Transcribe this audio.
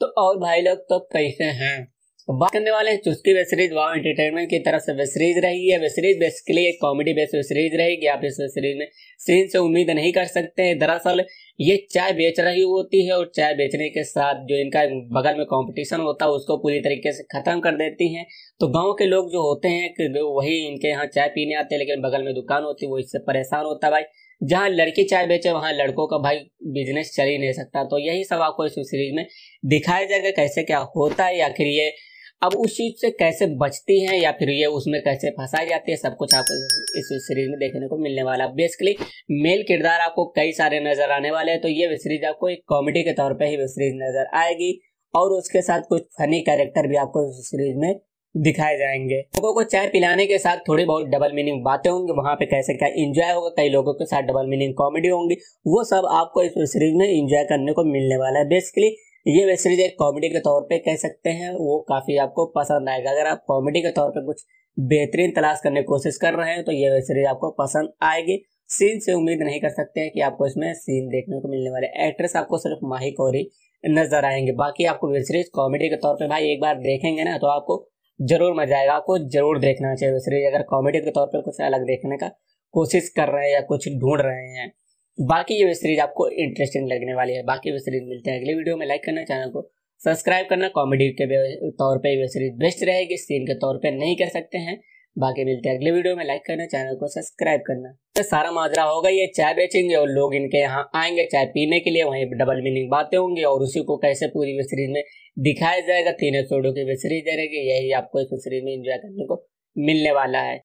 तो और भाई लोग तो कैसे हैं बात करने वाले हैं चुस्की वेब सीरीज वाव एंटरटेनमेंट की तरफ से वेब सीरीज रही है वेब सीरीज बेसिकली एक कॉमेडी बेस्ड वेब सीरीज रहेगी आप इस वेब सीरीज में सीन से उम्मीद नहीं कर सकते हैं दरअसल ये चाय बेच रही होती है और चाय बेचने के साथ जो इनका बगल में कंपटीशन होता है उसको पूरी तरीके से ख़त्म कर देती हैं तो गांव के लोग जो होते हैं कि वही इनके यहाँ चाय पीने आते हैं लेकिन बगल में दुकान होती है वो इससे परेशान होता है भाई जहाँ लड़की चाय बेचे वहाँ लड़कों का भाई बिजनेस चल ही नहीं सकता तो यही सब आपको इस सीरीज में दिखाया जाएगा कैसे क्या होता है या फिर ये अब उस चीज़ से कैसे बचती हैं या फिर ये उसमें कैसे फंसाई जाती है सब कुछ आपको इस सीरीज में देखने को मिलने वाला है बेसिकली मेल किरदार आपको कई सारे नज़र आने वाले हैं तो ये वेब सीरीज आपको एक कॉमेडी के तौर पर ही वेब सीरीज नज़र आएगी और उसके साथ कुछ फनी कैरेक्टर भी आपको इस सीरीज में दिखाए जाएंगे लोगों को चाय पिलाने के साथ थोड़ी बहुत डबल मीनिंग बातें होंगी वहां पे कैसे क्या एंजॉय होगा कई लोगों के साथ डबल मीनिंग कॉमेडी होंगी वो सब आपको इस सीरीज में एंजॉय करने को मिलने वाला है बेसिकली ये वेब सीरीज एक कॉमेडी के तौर पे कह सकते हैं वो काफ़ी आपको पसंद आएगा अगर आप कॉमेडी के तौर पे कुछ बेहतरीन तलाश करने की कोशिश कर रहे हैं तो ये वेब सीरीज आपको पसंद आएगी सीन से उम्मीद नहीं कर सकते हैं कि आपको इसमें सीन देखने को मिलने वाले एक्ट्रेस आपको सिर्फ माही कौरी नजर आएंगे बाकी आपको वेब सीरीज कॉमेडी के तौर पर भाई एक बार देखेंगे ना तो आपको जरूर मजा आएगा आपको जरूर देखना चाहिए वेब सीरीज अगर कॉमेडी के तौर पर कुछ अलग देखने का कोशिश कर रहे हैं या कुछ ढूंढ रहे हैं बाकी ये वेब सीरीज आपको इंटरेस्टिंग लगने वाली है बाकी वेब सीरीज मिलते हैं अगले वीडियो में लाइक करना चैनल को सब्सक्राइब करना कॉमेडी के तौर पर वेब सीरीज बेस्ट रहेगी सीन के तौर पर नहीं कर सकते हैं बाकी मिलते हैं अगले वीडियो में लाइक करना चैनल को सब्सक्राइब करना तो सारा माजरा होगा ये चाय बेचेंगे और लोग इनके यहाँ आएंगे चाय पीने के लिए वहीं डबल मीनिंग बातें होंगी और उसी को कैसे पूरी वेब सीरीज में दिखाया जाएगा तीन एपिसोडों की वेब सीरीज रहेगी यही आपको इस वेब सीरीज में इंजॉय करने को मिलने वाला है